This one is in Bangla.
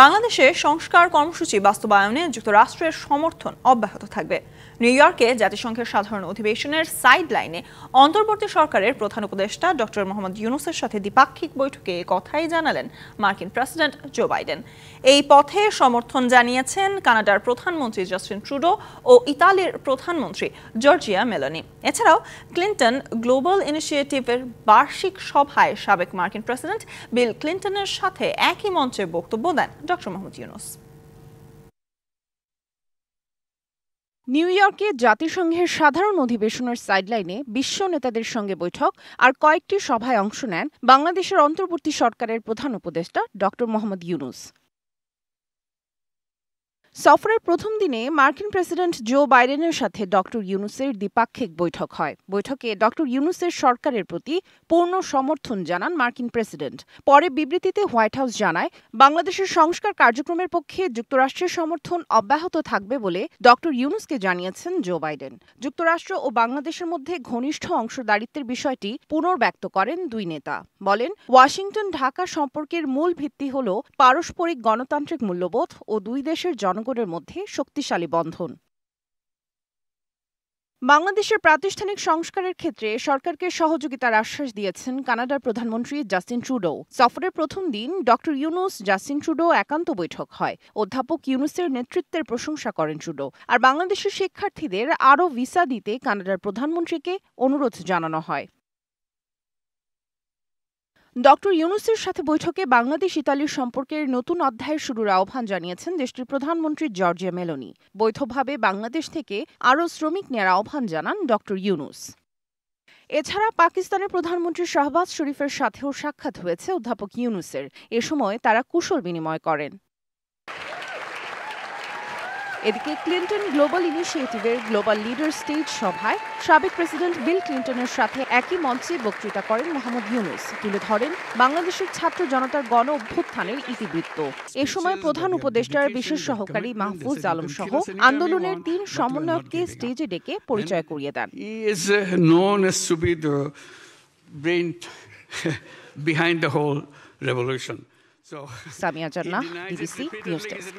বাংলাদেশে সংস্কার কর্মসূচি বাস্তবায়নে যুক্তরাষ্ট্রের সমর্থন অব্যাহত থাকবে নিউ ইয়র্কে জাতিসংঘের সাধারণ অধিবেশনের সাইডলাইনে অন্তর্বর্তী সরকারের প্রধান উপদেষ্টা ডক্টর মোহাম্মদ ইউনুসের সাথে দ্বিপাক্ষিক বৈঠকে কথাই জানালেন মার্কিন প্রেসিডেন্ট জো বাইডেন এই পথে সমর্থন জানিয়েছেন কানাডার প্রধানমন্ত্রী জাস্টিন ট্রুডো ও ইতালির প্রধানমন্ত্রী জর্জিয়া মেলনি এছাড়াও ক্লিন্টন গ্লোবাল ইনিশিয়েটিভের বার্ষিক সভায় সাবেক মার্কিন প্রেসিডেন্ট বিল ক্লিন্টনের সাথে একই মঞ্চে বক্তব্য দেন ডক্টর মাহমুদ ইউনুস নিউ ইয়র্কে জাতিসংঘের সাধারণ অধিবেশনের সাইডলাইনে বিশ্ব নেতাদের সঙ্গে বৈঠক আর কয়েকটি সভায় অংশ নেন বাংলাদেশের অন্তর্বর্তী সরকারের প্রধান উপদেষ্টা ডক্টর মোহাম্মদ ইউনুস সফরের প্রথম দিনে মার্কিন প্রেসিডেন্ট জো বাইডেনের সাথে ডক্টর ইউনুসের দ্বিপাক্ষিক বৈঠক হয় বৈঠকে ডক্টর ইউনুসের সরকারের প্রতি পূর্ণ সমর্থন জানান মার্কিন প্রেসিডেন্ট পরে বিবৃতিতে হোয়াইট হাউস জানায় বাংলাদেশের সংস্কার কার্যক্রমের পক্ষে যুক্তরাষ্ট্রের সমর্থন অব্যাহত থাকবে বলে ডক্টর ইউনুসকে জানিয়েছেন জো বাইডেন যুক্তরাষ্ট্র ও বাংলাদেশের মধ্যে ঘনিষ্ঠ অংশদারিত্বের বিষয়টি পুনর্ব্যক্ত করেন দুই নেতা বলেন ওয়াশিংটন ঢাকা সম্পর্কের মূল ভিত্তি হল পারস্পরিক গণতান্ত্রিক মূল্যবোধ ও দুই দেশের জন জনগণের মধ্যে শক্তিশালী বন্ধন বাংলাদেশের প্রাতিষ্ঠানিক সংস্কারের ক্ষেত্রে সরকারকে সহযোগিতার আশ্বাস দিয়েছেন কানাডার প্রধানমন্ত্রী জাস্টিন ট্রুডো সফরের প্রথম দিন ড ইউনুস জাস্টিন ট্রুডো একান্ত বৈঠক হয় অধ্যাপক ইউনুসের নেতৃত্বের প্রশংসা করেন ট্রুডো আর বাংলাদেশের শিক্ষার্থীদের আরও ভিসা দিতে কানাডার প্রধানমন্ত্রীকে অনুরোধ জানানো হয় ডক্টর ইউনুসের সাথে বৈঠকে বাংলাদেশ ইতালির সম্পর্কের নতুন অধ্যায় শুরুর আহ্বান জানিয়েছেন দেশটির প্রধানমন্ত্রী জর্জিয়া মেলোনি বৈধভাবে বাংলাদেশ থেকে আরও শ্রমিক নেয়ার আহ্বান জানান ডক্টর ইউনুস এছাড়া পাকিস্তানের প্রধানমন্ত্রী শাহবাজ শরীফের সাথেও সাক্ষাৎ হয়েছে অধ্যাপক ইউনুসের এ সময় তারা কুশল বিনিময় করেন এদিকে ক্লিন্টন গ্লোবাল ইনিশিয়েটিভের গ্লোবাল লিডার স্টেজ সভায় সাবেক প্রেসিডেন্ট বিল ক্লিন্টনের সাথে একই মঞ্চে বক্তৃতা করেন মোহাম্মদ ইউনুস তুলে ধরেন বাংলাদেশের ছাত্র জনতার গণ অভ্যুত্থানের ইতিবৃত্ত এ সময় প্রধান উপদেষ্টার বিশেষ সহকারী মাহফুজ আলম সহ আন্দোলনের তিন সমন্বয়ককে স্টেজে ডেকে পরিচয় করিয়ে দেন uh, behind the whole revolution. So, Samia Jarna, BBC News